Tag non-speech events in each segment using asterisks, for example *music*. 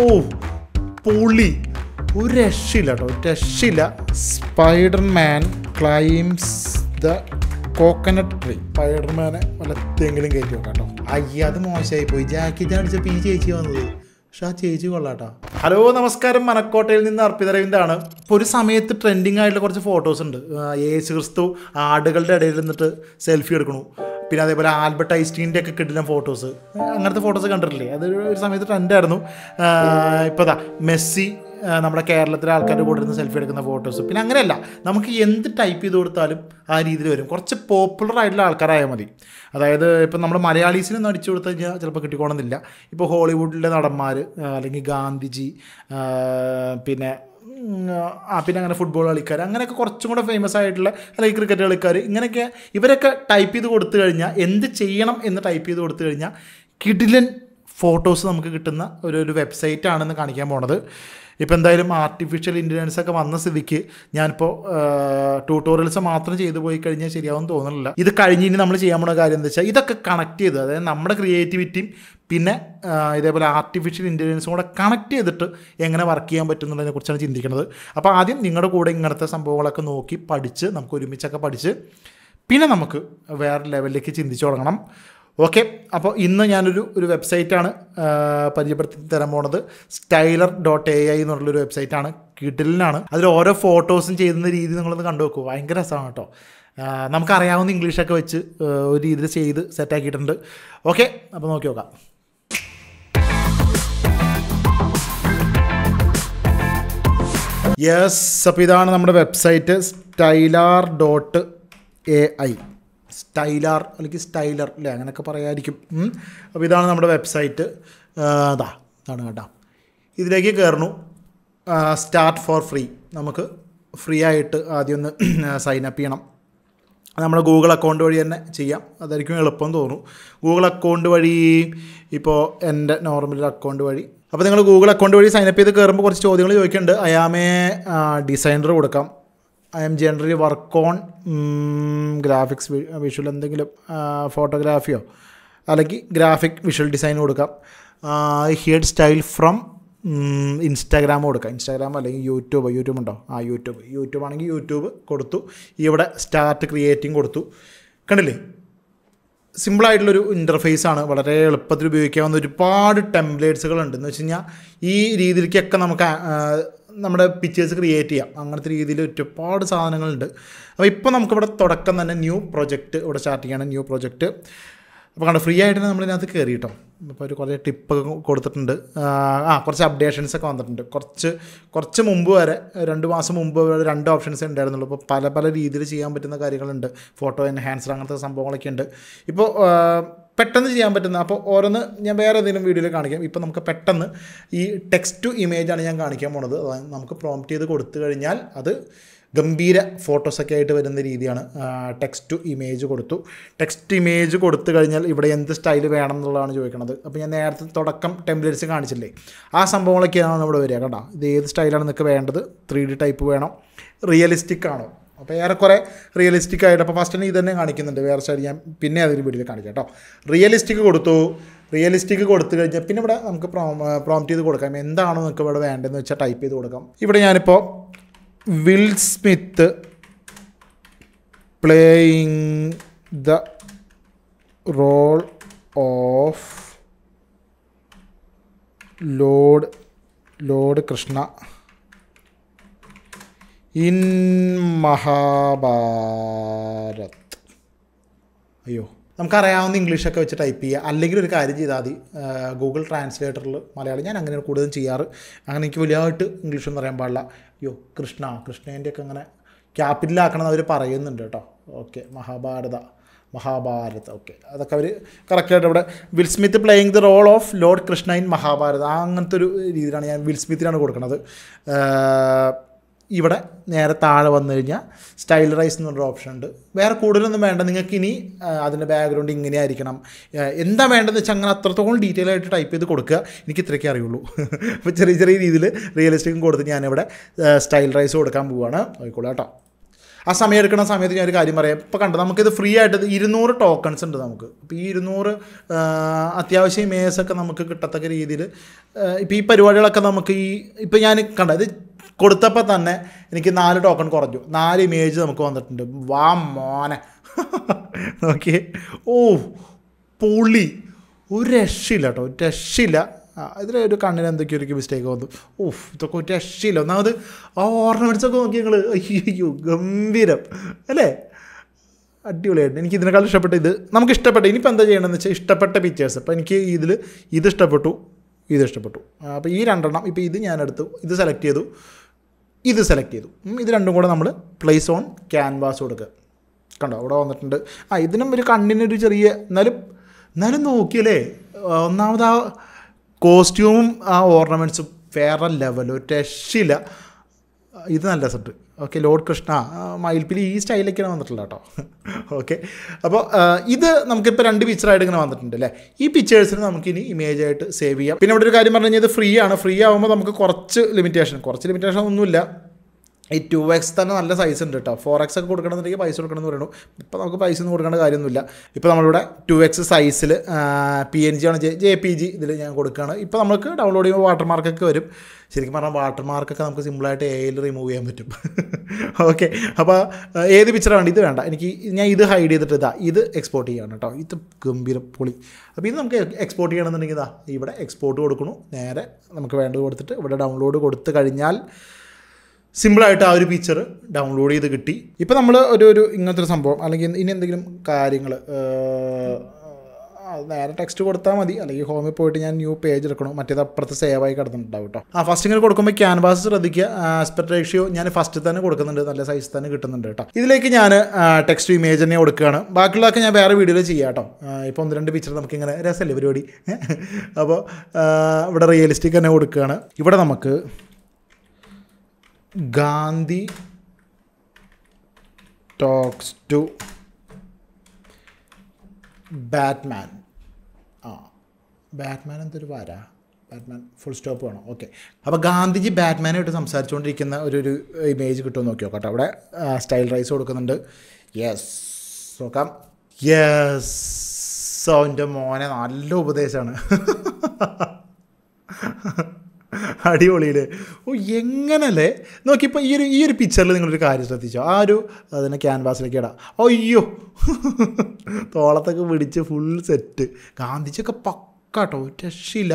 ഓ പൊളി ഒരു രക്ഷയില്ല കേട്ടോ രക്ഷയില്ല Spiderman climbs the coconut tree സ്പൈഡർമാനെ വല്ലത്തെങ്കിലും കയറ്റി നോക്കാം കേട്ടോ അത് മോശമായി പോയി ജാക്കറ്റ് അടിച്ച പി ചേച്ചി വന്നത് പക്ഷെ ആ ചേച്ചി കൊള്ളാട്ടോ ഹലോ നമസ്കാരം മനക്കോട്ടയിൽ നിന്ന് അർപ്പിത ഇപ്പോൾ ഒരു സമയത്ത് ട്രെൻഡിങ് ആയിട്ടുള്ള കുറച്ച് ഫോട്ടോസ് ഉണ്ട് യേശു ക്രിസ്തു ആടുകളുടെ ഇടയിൽ നിന്നിട്ട് സെൽഫി എടുക്കണു പിന്നെ അതേപോലെ ആൽബർട്ട് ഐസ്റ്റീൻ്റെ ഒക്കെ കിട്ടുന്ന ഫോട്ടോസ് അങ്ങനത്തെ ഫോട്ടോസ് കണ്ടിട്ടില്ലേ അത് ഒരു സമയത്ത് ട്രെൻഡായിരുന്നു ഇപ്പോൾ അതാ മെസ്സി നമ്മുടെ കേരളത്തിലെ ആൾക്കാരുടെ കൂടെ ഇരുന്ന് സെൽഫി എടുക്കുന്ന ഫോട്ടോസ് പിന്നെ അങ്ങനെയല്ല നമുക്ക് എന്ത് ടൈപ്പ് ചെയ്ത് കൊടുത്താലും ആ രീതിയിൽ വരും കുറച്ച് പോപ്പുലർ ആയിട്ടുള്ള ആൾക്കാരായാൽ മതി അതായത് ഇപ്പം നമ്മൾ മലയാളീസിന് അടിച്ചു കൊടുത്തു കഴിഞ്ഞാൽ ചിലപ്പോൾ കിട്ടിക്കോണമെന്നില്ല ഇപ്പോൾ ഹോളിവുഡിലെ നടന്മാർ അല്ലെങ്കിൽ ഗാന്ധിജി പിന്നെ ആ പിന്നെ അങ്ങനെ ഫുട്ബോൾ കളിക്കാർ അങ്ങനെയൊക്കെ കുറച്ചും കൂടെ ഫേമസ് ആയിട്ടുള്ള അല്ലെങ്കിൽ ക്രിക്കറ്റ് കളിക്കാർ ഇങ്ങനെയൊക്കെ ഇവരൊക്കെ ടൈപ്പ് ചെയ്ത് കൊടുത്തു കഴിഞ്ഞാൽ എന്ത് ചെയ്യണം എന്ന് ടൈപ്പ് ചെയ്ത് കൊടുത്തു കഴിഞ്ഞാൽ കിഡിലൻ ഫോട്ടോസ് നമുക്ക് കിട്ടുന്ന ഒരു ഒരു വെബ്സൈറ്റ് ആണെന്ന് കാണിക്കാൻ പോണത് ഇപ്പോൾ എന്തായാലും ആർട്ടിഫിഷ്യൽ ഇൻ്റലിജൻസ് ഒക്കെ വന്ന സ്ഥിതിക്ക് ഞാനിപ്പോൾ ട്യൂട്ടോറിയൽസ് മാത്രം ചെയ്തു പോയി കഴിഞ്ഞാൽ ശരിയാവും തോന്നുന്നില്ല ഇത് കഴിഞ്ഞ് ഇനി നമ്മൾ ചെയ്യാൻ പോണ കാര്യം എന്താ വെച്ചാൽ ഇതൊക്കെ കണക്ട് ചെയ്ത് അതായത് നമ്മുടെ ക്രിയേറ്റിവിറ്റിയും പിന്നെ ഇതേപോലെ ആർട്ടിഫിഷ്യൽ ഇൻ്റലിജൻസും കൂടെ കണക്ട് ചെയ്തിട്ട് എങ്ങനെ വർക്ക് ചെയ്യാൻ പറ്റുന്നുള്ളതിനെ കുറിച്ചാണ് ചിന്തിക്കുന്നത് അപ്പോൾ ആദ്യം നിങ്ങളുടെ കൂടെ ഇങ്ങനത്തെ സംഭവങ്ങളൊക്കെ നോക്കി പഠിച്ച് നമുക്ക് ഒരുമിച്ചൊക്കെ പഠിച്ച് പിന്നെ നമുക്ക് വേറെ ലെവലിലേക്ക് ചിന്തിച്ചു തുടങ്ങണം ഓക്കെ അപ്പോൾ ഇന്ന് ഞാനൊരു ഒരു വെബ്സൈറ്റാണ് പരിചയപ്പെടുത്തി തരാൻ പോണത് സ്റ്റൈലർ ഡോട്ട് എ ഐ എന്നുള്ളൊരു വെബ്സൈറ്റാണ് കിഡിലിനാണ് അതിൽ ഓരോ ഫോട്ടോസും ചെയ്യുന്ന രീതി നിങ്ങളൊന്ന് കണ്ടു നോക്കൂ ഭയങ്കര രസമാണ് കേട്ടോ നമുക്കറിയാവുന്ന ഇംഗ്ലീഷൊക്കെ വെച്ച് ഒരു രീതിയിൽ ചെയ്ത് സെറ്റാക്കിയിട്ടുണ്ട് ഓക്കെ അപ്പോൾ നോക്കി നോക്കാം യെസ് അപ്പോൾ ഇതാണ് നമ്മുടെ website Stylar dot A I Stylar അല്ലെങ്കിൽ സ്റ്റൈലർ അല്ലേ അങ്ങനെയൊക്കെ പറയായിരിക്കും അപ്പോൾ ഇതാണ് നമ്മുടെ വെബ്സൈറ്റ് അതാ ഇതാണ് കേട്ടോ ഇതിലേക്ക് കയറണു സ്റ്റാർട്ട് ഫോർ ഫ്രീ നമുക്ക് ഫ്രീ ആയിട്ട് ആദ്യം ഒന്ന് സൈൻ *clears throat* അപ്പ് ചെയ്യണം നമ്മുടെ ഗൂഗിൾ അക്കൗണ്ട് വഴി തന്നെ ചെയ്യാം അതായിരിക്കും എളുപ്പം തോന്നും ഗൂഗിൾ അക്കൗണ്ട് വഴി ഇപ്പോൾ എൻ്റെ നോർമൽ അക്കൗണ്ട് വഴി അപ്പോൾ നിങ്ങൾ ഗൂഗിൾ അക്കൗണ്ട് വഴി സൈൻ അപ്പ് ചെയ്ത് കയറുമ്പോൾ കുറച്ച് ചോദ്യങ്ങൾ ചോദിക്കുന്നുണ്ട് അയാമേ ഡിസൈനർ കൊടുക്കാം I'm generally work on graphics visual എന്തെങ്കിലും ഫോട്ടോഗ്രാഫിയോ അല്ലെങ്കിൽ ഗ്രാഫിക് വിഷ്വൽ ഡിസൈൻ കൊടുക്കാം ഹിയർ സ്റ്റൈൽ ഫ്രം ഇൻസ്റ്റാഗ്രാം കൊടുക്കാം ഇൻസ്റ്റാഗ്രാം അല്ലെങ്കിൽ യൂട്യൂബ് യൂട്യൂബ് ഉണ്ടോ ആ യൂട്യൂബ് യൂട്യൂബ് ആണെങ്കിൽ യൂട്യൂബ് കൊടുത്തു ഇവിടെ സ്റ്റാർട്ട് ക്രിയേറ്റിംഗ് കൊടുത്തു കണ്ടില്ലേ സിമ്പിളായിട്ടുള്ളൊരു ആണ് വളരെ എളുപ്പത്തിൽ ഉപയോഗിക്കാവുന്ന ഒരുപാട് ടെംപ്ലേറ്റ്സുകളുണ്ട് എന്ന് വെച്ച് കഴിഞ്ഞാൽ ഈ രീതിയിലേക്കൊക്കെ നമുക്ക് നമ്മുടെ പിക്ചേഴ്സ് ക്രിയേറ്റ് ചെയ്യാം അങ്ങനത്തെ രീതിയിൽ ഒരുപാട് സാധനങ്ങളുണ്ട് അപ്പോൾ ഇപ്പോൾ നമുക്കിവിടെ തുടക്കം തന്നെ ന്യൂ പ്രൊജക്റ്റ് ഇവിടെ സ്റ്റാർട്ട് ചെയ്യണം ന്യൂ പ്രൊജക്റ്റ് അപ്പോൾ കണ്ടോ ഫ്രീ ആയിട്ട് നമ്മളിതിനകത്ത് കയറി കേട്ടോ അപ്പോൾ ഒരു കുറേ ടിപ്പൊക്കെ കൊടുത്തിട്ടുണ്ട് ആ കുറച്ച് അപ്ഡേഷൻസ് ഒക്കെ വന്നിട്ടുണ്ട് കുറച്ച് കുറച്ച് മുമ്പ് വരെ രണ്ട് മാസം മുമ്പ് വരെ രണ്ട് ഓപ്ഷൻസ് ഉണ്ടായിരുന്നുള്ളൂ അപ്പോൾ പല പല രീതിയിൽ ചെയ്യാൻ പറ്റുന്ന കാര്യങ്ങളുണ്ട് ഫോട്ടോ എൻഹാൻസർ അങ്ങനത്തെ സംഭവങ്ങളൊക്കെ ഉണ്ട് ഇപ്പോൾ പെട്ടെന്ന് ചെയ്യാൻ പറ്റുന്ന അപ്പോൾ ഓരോന്ന് ഞാൻ വേറെ ഏതെങ്കിലും വീഡിയോയിൽ കാണിക്കാം ഇപ്പോൾ നമുക്ക് പെട്ടെന്ന് ഈ ടെക്സ്റ്റ് ടു ഇമേജാണ് ഞാൻ കാണിക്കാൻ പോണത് അതായത് നമുക്ക് പ്രോംപ്റ്റ് ചെയ്ത് കൊടുത്തു കഴിഞ്ഞാൽ അത് ഗംഭീര ഫോട്ടോസൊക്കെ ആയിട്ട് വരുന്ന രീതിയാണ് ടെക്സ്റ്റ് ടു ഇമേജ് കൊടുത്തു ടെക്സ്റ്റ് ടു ഇമേജ് കൊടുത്തു കഴിഞ്ഞാൽ ഇവിടെ എന്ത് സ്റ്റൈൽ വേണം എന്നുള്ളതാണ് ചോദിക്കുന്നത് അപ്പോൾ ഞാൻ നേരത്തെ തുടക്കം ടെംപ്ലേറ്റ്സ് കാണിച്ചില്ലേ ആ സംഭവങ്ങളൊക്കെയാണ് ഇവിടെ വരിക കേട്ടോ ഇത് ഏത് സ്റ്റൈലാണ് നിങ്ങൾക്ക് വേണ്ടത് ത്രീ ഡി ടൈപ്പ് വേണം റിയലിസ്റ്റിക് ആണോ അപ്പോൾ ഏറെക്കുറെ റിയലിസ്റ്റിക് ആയിട്ട് അപ്പോൾ ഫസ്റ്റ് തന്നെ ഇത് തന്നെ കാണിക്കുന്നുണ്ട് വേറെ സൈഡ് ഞാൻ പിന്നെ അതൊരു വീഡിയോ കാണിക്കാം കേട്ടോ റിയലിസ്റ്റിക് കൊടുത്തു റിയലിസ്റ്റിക് കൊടുത്തു കഴിഞ്ഞാൽ പിന്നെ ഇവിടെ നമുക്ക് പ്രോം പ്രോംപ്റ്റ് ചെയ്ത് കൊടുക്കാം എന്താണോ നിങ്ങൾക്ക് ഇവിടെ വേണ്ടതെന്ന് വെച്ചാൽ ടൈപ്പ് ചെയ്ത് കൊടുക്കാം ഇവിടെ ഞാനിപ്പോൾ Will Smith playing the role of lord lord Krishna in Mahabharat അയ്യോ നമുക്കറിയാവുന്ന ഇംഗ്ലീഷൊക്കെ വെച്ച് ടൈപ്പ് ചെയ്യുക അല്ലെങ്കിൽ ഒരു കാര്യം ചെയ്താൽ മതി ഗൂഗിൾ ട്രാൻസ്ലേറ്ററിൽ മലയാളം ഞാൻ അങ്ങനെ കൂടുതലും ചെയ്യാറ് അങ്ങനെ എനിക്ക് വലിയതായിട്ട് ഇംഗ്ലീഷൊന്നും പറയാൻ പാടില്ല അയ്യോ കൃഷ്ണ കൃഷ്ണേൻ്റെയൊക്കെ അങ്ങനെ ക്യാപിറ്റലാക്കണം അവർ പറയുന്നുണ്ട് കേട്ടോ ഓക്കെ മഹാഭാരത മഹാഭാരത് ഓക്കെ അതൊക്കെ അവർ കറക്റ്റായിട്ട് ഇവിടെ Will Smith playing the role of lord Krishna in Mahabharat അങ്ങനത്തെ ഒരു രീതിയിലാണ് ഞാൻ വിൽ കൊടുക്കുന്നത് ഇവിടെ നേരെ താഴെ വന്നു കഴിഞ്ഞാൽ സ്റ്റൈൽ റൈസ് എന്നൊരു ഓപ്ഷൻ ഉണ്ട് വേറെ കൂടുതലൊന്നും വേണ്ട നിങ്ങൾക്ക് ഇനി അതിൻ്റെ ബാക്ക്ഗ്രൗണ്ട് ഇങ്ങനെ ആയിരിക്കണം എന്താ വേണ്ടതെന്ന് വെച്ചാൽ അങ്ങനെ അത്രത്തോളം ഡീറ്റെയിൽ ആയിട്ട് ടൈപ്പ് ചെയ്ത് കൊടുക്കുക എനിക്ക് ഇത്രയ്ക്കേ അറിയുള്ളൂ *laughs* അപ്പോൾ ചെറിയ ചെറിയ രീതിയിൽ റിയലിസ്റ്റിക്കും കൊടുത്ത് ഞാനിവിടെ സ്റ്റൈൽ റൈസ് കൊടുക്കാൻ പോവുകയാണ് നോക്കിക്കോളൂ കേട്ടോ ആ സമയം എടുക്കുന്ന സമയത്ത് ഞാൻ ഒരു കാര്യം പറയാം ഇപ്പോൾ കണ്ടു നമുക്കിത് ഫ്രീ ആയിട്ട് ഇരുന്നൂറ് ടോക്കൺസ് ഉണ്ട് നമുക്ക് അപ്പോൾ ഈ ഇരുന്നൂറ് അത്യാവശ്യം മേസൊക്കെ ഒക്കെ നമുക്ക് കിട്ടത്തക്ക രീതിയിൽ ഇപ്പോൾ ഈ പരിപാടികളൊക്കെ നമുക്ക് ഈ ഇപ്പോൾ ഞാൻ കണ്ടത് ഇത് കൊടുത്തപ്പോൾ തന്നെ എനിക്ക് നാല് ടോക്കൺ കുറഞ്ഞു നാല് ഇമേജ് നമുക്ക് വന്നിട്ടുണ്ട് വാ മോനെ *laughs* നോക്കി ഓ പൊളി ഒരു രക്ഷയില്ല കേട്ടോ ഒരു രക്ഷയില്ല ഇതിൽ ഒരു കണ്ണിന് എന്തൊക്കെയോ ഒരു മിസ്റ്റേക്ക് വന്നു ഓഫ് ഇതൊക്കെ ഒരു രക്ഷയില്ല ഒന്നാമത് ആ ഓർണമെൻറ്റ്സൊക്കെ നോക്കി ഞങ്ങൾ അയ്യോ ഗംഭീരം അല്ലേ അടിപൊളിയായിരുന്നു എനിക്ക് ഇതിനേക്കാൾ ഇഷ്ടപ്പെട്ട ഇത് നമുക്ക് ഇഷ്ടപ്പെട്ട ഇനിയിപ്പോൾ എന്താ ചെയ്യണമെന്ന് വെച്ചാൽ ഇഷ്ടപ്പെട്ട പിക്ചേഴ്സ് അപ്പോൾ എനിക്ക് ഇതിൽ ഇത് ഇഷ്ടപ്പെട്ടു ഇത് ഇഷ്ടപ്പെട്ടു അപ്പോൾ ഈ രണ്ടെണ്ണം ഇപ്പോൾ ഇത് ഞാൻ എടുത്തു ഇത് സെലക്ട് ചെയ്തു ഇത് സെലക്ട് ചെയ്തു ഇത് രണ്ടും കൂടെ നമ്മൾ പ്ലേസ് ഓൺ ക്യാൻവാസ് കൊടുക്കുക കണ്ടോ അവിടെ വന്നിട്ടുണ്ട് ആ ഇതിനും ഒരു കണ്ണിനൊരു ചെറിയ എന്നാലും എന്നാലും നോക്കിയല്ലേ ഒന്നാമത് ആ കോസ്റ്റ്യൂമും ആ ഓർണമെൻറ്റ്സും വേറെ ലെവൽ ഒരു രക്ഷയില്ല ഇത് നല്ല സെറ്റ് ഓക്കെ ലോഡ് കൃഷ്ണ മയിൽപ്പിൽ ഈ സ്റ്റൈലൊക്കെയാണ് വന്നിട്ടുള്ളത് കേട്ടോ ഓക്കെ അപ്പോൾ ഇത് നമുക്കിപ്പോൾ രണ്ട് പിക്ചറായിട്ട് ഇങ്ങനെ വന്നിട്ടുണ്ട് അല്ലേ ഈ പിക്ചേഴ്സിന് നമുക്കിനി ഇമേജ് ആയിട്ട് സേവ് ചെയ്യാം പിന്നെ ഇവിടെ ഒരു കാര്യം പറഞ്ഞു കഴിഞ്ഞാൽ ഇത് ഫ്രീ ആണ് ഫ്രീ ആകുമ്പോൾ നമുക്ക് കുറച്ച് ലിമിറ്റേഷൻ കുറച്ച് ലിമിറ്റേഷൻ ഒന്നുമില്ല ഈ ടു എക്സ് തന്നെ നല്ല സൈസ് ഉണ്ട് കേട്ടോ ഫോർ എക്സ് ഒക്കെ കൊടുക്കണമെന്നുണ്ടെങ്കിൽ പൈസ കൊടുക്കണമെന്ന് പറയണു ഇപ്പോൾ നമുക്ക് പൈസ ഒന്നും കൊടുക്കേണ്ട കാര്യമൊന്നുമില്ല ഇപ്പോൾ നമ്മളിവിടെ ടു എക്സ് സൈസിൽ പി എൻ ജി ആണ് ജെ പി ജി ഇതിൽ ഞാൻ കൊടുക്കുകയാണ് ഇപ്പോൾ നമുക്ക് ഡൗൺലോഡ് ചെയ്യുമ്പോൾ വാട്ടർമാർക്കൊക്കെ വരും ശരിക്കും പറഞ്ഞാൽ ഒക്കെ നമുക്ക് സിമ്പിളായിട്ട് എ ഐയിൽ റിമൂവ് ചെയ്യാൻ പറ്റും ഓക്കെ *laughs* അപ്പോൾ ഏത് പിക്ചറാണ് ഇത് വേണ്ട എനിക്ക് ഞാൻ ഇത് ഹൈഡ് ചെയ്തിട്ട് ഇതാ ഇത് എക്സ്പോർട്ട് ചെയ്യാണ് കേട്ടോ ഇത് ഗംഭീര പൊളി അപ്പോൾ ഇത് നമുക്ക് എക്സ്പോർട്ട് ചെയ്യണമെന്നുണ്ടെങ്കിൽ ഇതാ ഇവിടെ എക്സ്പോർട്ട് കൊടുക്കണു നേരെ നമുക്ക് വേണ്ടത് കൊടുത്തിട്ട് ഇവിടെ ഡൗൺലോഡ് കൊടുത്തു കഴിഞ്ഞാൽ സിമ്പിളായിട്ട് ആ ഒരു ഫീച്ചർ ഡൗൺലോഡ് ചെയ്ത് കിട്ടി ഇപ്പോൾ നമ്മൾ ഒരു ഒരു ഇങ്ങനത്തെ ഒരു സംഭവം അല്ലെങ്കിൽ ഇനി എന്തെങ്കിലും കാര്യങ്ങൾ നേരെ ടെക്സ്റ്റ് കൊടുത്താൽ മതി അല്ലെങ്കിൽ ഹോമിൽ പോയിട്ട് ഞാൻ ന്യൂ പേജ് എടുക്കണം മറ്റേത് അപ്പുറത്ത് സേവ് ആയി കിടന്നിട്ടുണ്ടാവും കേട്ടോ ആ ഫസ്റ്റ് ഇങ്ങനെ കൊടുക്കുമ്പോൾ ക്യാൻവാസ് ശ്രദ്ധിക്കുക ആസ്പെക്ട് റേഷ്യോ ഞാൻ ഫസ്റ്റ് തന്നെ കൊടുക്കുന്നുണ്ട് നല്ല സൈസ് തന്നെ കിട്ടുന്നുണ്ട് കേട്ടോ ഇതിലേക്ക് ഞാൻ ടെക്സ്റ്റ് ഇമേജ് തന്നെ കൊടുക്കുകയാണ് ബാക്കിയുള്ളതൊക്കെ ഞാൻ വേറെ വീഡിയോയിൽ ചെയ്യാം കേട്ടോ ഇപ്പോൾ ഒന്ന് രണ്ട് പിക്ചർ നമുക്കിങ്ങനെ രസമല്ലേ പരിപാടി *laughs* അപ്പോൾ ഇവിടെ റിയലിസ്റ്റിക് തന്നെ കൊടുക്കുകയാണ് ഇവിടെ നമുക്ക് ഗാന്ധി ടോക്സ് ടു ബാറ്റ്മാൻ ആ ബാറ്റ്മാൻ എന്തൊരു വര ബാറ്റ്മാൻ ഫുൾ സ്റ്റോപ്പ് വേണം ഓക്കെ അപ്പോൾ ഗാന്ധിജി ബാറ്റ്മാനായിട്ട് സംസാരിച്ചുകൊണ്ടിരിക്കുന്ന ഒരു ഒരു ഇമേജ് കിട്ടുമെന്ന് നോക്കി നോക്കട്ടെ അവിടെ സ്റ്റൈൽ റൈസ് കൊടുക്കുന്നുണ്ട് യെസ് നോക്കാം യെസ് സോ എൻ്റെ മോനെ നല്ല ഉപദേശമാണ് *laughs* അടിപൊളിയിൽ ഓ എങ്ങനല്ലേ നോക്കിയപ്പോൾ ഈ ഒരു ഈ ഒരു പിക്ചറിൽ നിങ്ങളൊരു കാര്യം ശ്രദ്ധിച്ചോ ആ ഒരു അതിനെ ക്യാൻവാസിലേക്ക് ഇടാം അയ്യോ തോളത്തൊക്കെ പിടിച്ച് ഫുൾ സെറ്റ് ഗാന്ധിജിയൊക്കെ പക്കാട്ടോ ഒരു രക്ഷയില്ല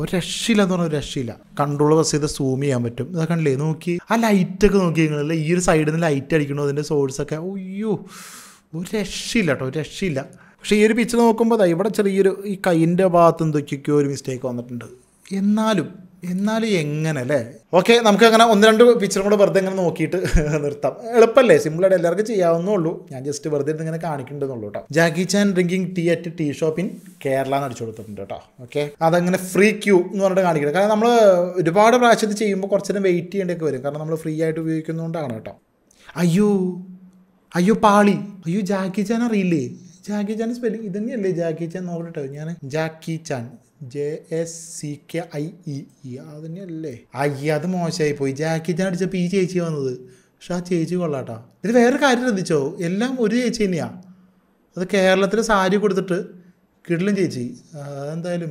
ഒരു രക്ഷയില്ല എന്ന് പറഞ്ഞാൽ ഒരു രക്ഷയില്ല കൺട്രോൾ ബസ് ചെയ്ത് സൂം ചെയ്യാൻ പറ്റും ഇതൊക്കെ കണ്ടില്ലേ നോക്കി ആ ലൈറ്റൊക്കെ നോക്കി നിങ്ങളല്ലേ ഈ ഒരു സൈഡിൽ നിന്ന് ലൈറ്റ് അടിക്കണോ അതിൻ്റെ സോഴ്സൊക്കെ അയ്യോ ഒരു രക്ഷയില്ല കേട്ടോ ഒരു രക്ഷയില്ല പക്ഷേ ഈ ഒരു പിച്ചർ നോക്കുമ്പോൾ ഇവിടെ ചെറിയൊരു ഈ കൈയിൻ്റെ ഭാഗത്ത് എന്തൊക്കെയൊക്കെയോ ഒരു മിസ്റ്റേക്ക് വന്നിട്ടുണ്ട് എന്നാലും എന്നാൽ എങ്ങനെ അല്ലേ ഓക്കെ നമുക്ക് അങ്ങനെ ഒന്ന് രണ്ട് പിക്ചറും കൂടെ വെറുതെ ഇങ്ങനെ നോക്കിയിട്ട് *laughs* നിർത്താം എളുപ്പമല്ലേ സിമ്പിളായിട്ട് എല്ലാവർക്കും ചെയ്യാവുന്നേ ഉള്ളൂ ഞാൻ ജസ്റ്റ് വെറുതെ ഇരുന്ന് ഇങ്ങനെ കാണിക്കേണ്ടതുള്ളൂ കേട്ടോ Jackie Chan drinking tea at tea shop in Kerala എന്ന് അടിച്ചു കൊടുത്തിട്ടുണ്ട് കേട്ടോ ഓക്കെ അതങ്ങനെ ഫ്രീ ക്യൂ എന്ന് പറഞ്ഞിട്ട് കാണിക്കണം കാരണം നമ്മൾ ഒരുപാട് പ്രാവശ്യം ചെയ്യുമ്പോൾ കുറച്ച് നേരം വെയിറ്റ് ചെയ്യേണ്ടൊക്കെ വരും കാരണം നമ്മൾ ഫ്രീ ആയിട്ട് ഉപയോഗിക്കുന്നതുകൊണ്ടാണ് കേട്ടോ അയ്യോ അയ്യോ പാളി അയ്യോ ജാക്കി ചാൻ അറിയില്ലേ ജാക്കി ചാൻ സ്പെല്ലിംഗ് ഇതന്നെയല്ലേ ജാക്കി ചാൻ നോക്കട്ടെ ഞാൻ Jackie Chan J S C K I E E അത് തന്നെയല്ലേ അയ്യ അത് മോശമായി പോയി ജാക്കറ്റ് അടിച്ചപ്പോൾ ഈ ചേച്ചി വന്നത് പക്ഷെ ആ ചേച്ചി കൊള്ളാട്ടാ ഇത് വേറെ കാര്യം ശ്രദ്ധിച്ചോ എല്ലാം ഒരു ചേച്ചി തന്നെയാണ് അത് കേരളത്തിൽ സാരി കൊടുത്തിട്ട് കിടലും ചേച്ചി നമുക്ക്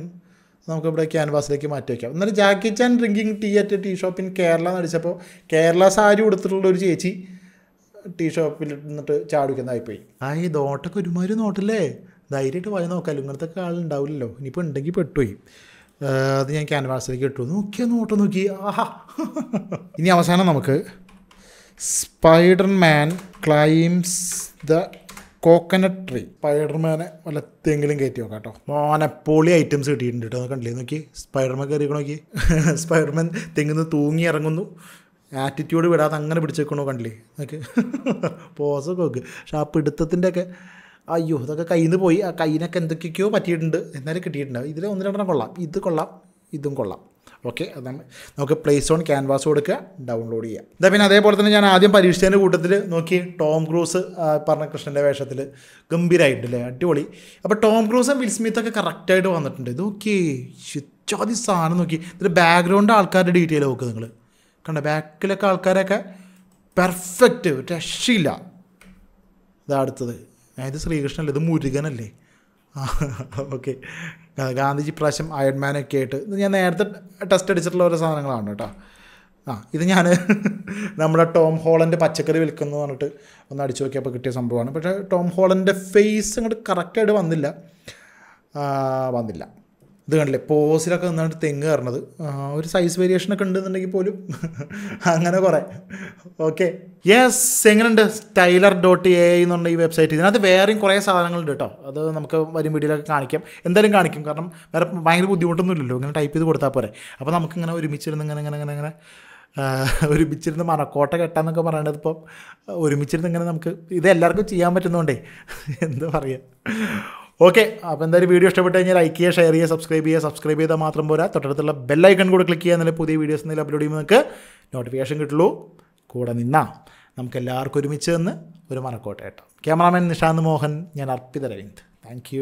നമുക്കിവിടെ ക്യാൻവാസിലേക്ക് മാറ്റി വയ്ക്കാം എന്നാലും Jackie Chan drinking tea at tea shop in Kerala എന്ന് അടിച്ചപ്പോൾ കേരള സാരി കൊടുത്തിട്ടുള്ള ഒരു ചേച്ചി ടീ ഷോപ്പിൽ നിന്നിട്ട് ചാടിക്കുന്നതായിപ്പോയി ആ ഈ നോട്ടൊക്കെ ഒരുമാതിരി നോട്ടില്ലേ ധൈര്യമായിട്ട് വായി നോക്കാമല്ലോ ഇങ്ങനത്തെ ആളുണ്ടാവില്ലല്ലോ ഇനിയിപ്പോൾ ഉണ്ടെങ്കിൽ പെട്ടുപോയി അത് ഞാൻ ക്യാൻവാസിലേക്ക് ഇട്ടു നോക്കിയ നോട്ട് നോക്കി ആഹാ ഇനി അവസാനം നമുക്ക് Spiderman climbs the coconut tree സ്പൈഡർമാനെ വല്ല തെങ്കിലും കയറ്റി നോക്കാം കേട്ടോ മോനപ്പോളി ഐറ്റംസ് കിട്ടിയിട്ടുണ്ട് കേട്ടോ കണ്ടില്ലേ നോക്കി സ്പൈഡർമാൻ കയറിക്കണോ നോക്കി സ്പൈഡർമാൻ തെങ്ങിന്ന് തൂങ്ങി ഇറങ്ങുന്നു ആറ്റിറ്റ്യൂഡ് വിടാതെ അങ്ങനെ പിടിച്ചേക്കണോ കണ്ടില്ലേ നോക്ക് പോസൊക്കെ നോക്ക് പക്ഷെ ആ പിടുത്തത്തിൻ്റെയൊക്കെ ഒക്കെ അയ്യോ ഇതൊക്കെ കയ്യിൽ നിന്ന് പോയി ആ കയ്യിനൊക്കെ എന്തൊക്കെയോ പറ്റിയിട്ടുണ്ട് എന്നാലും കിട്ടിയിട്ടുണ്ടാവും ഇതിൽ ഒന്ന് രണ്ടെണ്ണം കൊള്ളാം ഇത് കൊള്ളാം ഇതും കൊള്ളാം ഓക്കെ നമുക്ക് പ്ലേസ് ഓൺ ക്യാൻവാസ് കൊടുക്കുക ഡൗൺലോഡ് ചെയ്യാം എന്താ പിന്നെ അതേപോലെ തന്നെ ഞാൻ ആദ്യം പരീക്ഷിച്ചതിൻ്റെ കൂട്ടത്തിൽ നോക്കി ടോം ക്രൂസ് പറഞ്ഞ കൃഷ്ണൻ്റെ വേഷത്തിൽ ഗംഭീരമായിട്ടില്ലേ അടിപൊളി അപ്പോൾ ടോം ക്രൂസും വിൽ കറക്റ്റായിട്ട് വന്നിട്ടുണ്ട് ഇത് നോക്കി ചുറ്റാതി സാധനം നോക്കി ഇതിൻ്റെ ബാക്ക്ഗ്രൗണ്ട് ആൾക്കാരുടെ ഡീറ്റെയിൽ നോക്ക് നിങ്ങൾ കണ്ട ബാക്കിലൊക്കെ ആൾക്കാരൊക്കെ പെർഫെക്റ്റ് രക്ഷയില്ല ഇതാ അടുത്തത് ഇത് ശ്രീകൃഷ്ണല്ല ഇത് മുരുകനല്ലേ ഓക്കെ ഗാന്ധിജി പ്രാവശ്യം അയൺമാനൊക്കെ ആയിട്ട് ഇത് ഞാൻ നേരത്തെ ടെസ്റ്റ് അടിച്ചിട്ടുള്ള ഓരോ സാധനങ്ങളാണ് കേട്ടോ ആ ഇത് ഞാൻ *laughs* നമ്മുടെ ടോം ഹോളൻ്റെ പച്ചക്കറി വിൽക്കുന്നു പറഞ്ഞിട്ട് ഒന്ന് അടിച്ചു നോക്കിയപ്പോൾ കിട്ടിയ സംഭവമാണ് പക്ഷേ ടോം ഹോളൻ്റെ ഫേസ് അങ്ങോട്ട് കറക്റ്റായിട്ട് വന്നില്ല വന്നില്ല ഇത് കണ്ടില്ലേ പോസിലൊക്കെ നിന്നാണ് തെങ്ങ് കയറണത് ഒരു സൈസ് വേരിയേഷനൊക്കെ ഉണ്ടെന്നുണ്ടെങ്കിൽ പോലും *laughs* അങ്ങനെ കുറേ ഓക്കെ യെസ് എങ്ങനെയുണ്ട് സ്റ്റൈലർ ഡോട്ട് എ പറഞ്ഞ ഈ വെബ്സൈറ്റ് ഇതിനകത്ത് വേറെയും കുറേ സാധനങ്ങളുണ്ട് കേട്ടോ അത് നമുക്ക് വരും വീഡിയോയിലൊക്കെ കാണിക്കാം എന്തായാലും കാണിക്കും കാരണം വേറെ ഭയങ്കര ബുദ്ധിമുട്ടൊന്നും ഇല്ലല്ലോ ഇങ്ങനെ ടൈപ്പ് ചെയ്ത് കൊടുത്താൽ പോരെ അപ്പോൾ നമുക്കിങ്ങനെ ഒരുമിച്ചിരുന്ന് ഇങ്ങനെ ഇങ്ങനെ ഇങ്ങനെ ഇങ്ങനെ ഒരുമിച്ചിരുന്ന് മണക്കോട്ട കെട്ടാന്നൊക്കെ പറയേണ്ടത് ഇപ്പം ഒരുമിച്ചിരുന്ന് ഇങ്ങനെ നമുക്ക് ഇത് എല്ലാവർക്കും ചെയ്യാൻ പറ്റുന്നതുകൊണ്ടേ *laughs* എന്താ പറയുക ഓക്കെ അപ്പോൾ എന്തായാലും വീഡിയോ ഇഷ്ടപ്പെട്ട് കഴിഞ്ഞാൽ ലൈക്ക് ചെയ്യുക ഷെയർ ചെയ്യുക സബ്സ്ക്രൈബ് ചെയ്യുക സബ്സ്ക്രൈബ് ചെയ്താൽ മാത്രം പോരാ തൊട്ടടുത്തുള്ള ബെല്ലൈക്കൺ കൂടെ ക്ലിക്ക് ചെയ്യുക എന്നാലും പുതിയ വീഡിയോസ് എന്തെങ്കിലും അപ്ലോഡ് ചെയ്യുമ്പോൾ നിങ്ങൾക്ക് നോട്ടിഫിക്കേഷൻ കിട്ടുള്ളൂ കൂടെ നിന്നാ നമുക്ക് എല്ലാവർക്കും ഒരുമിച്ച് നിന്ന് ഒരു മറക്കോട്ടെ കേട്ടോ ക്യാമറാമാൻ നിഷാന്ത് മോഹൻ ഞാൻ അർപ്പിത രവിന്ദ് താങ്ക്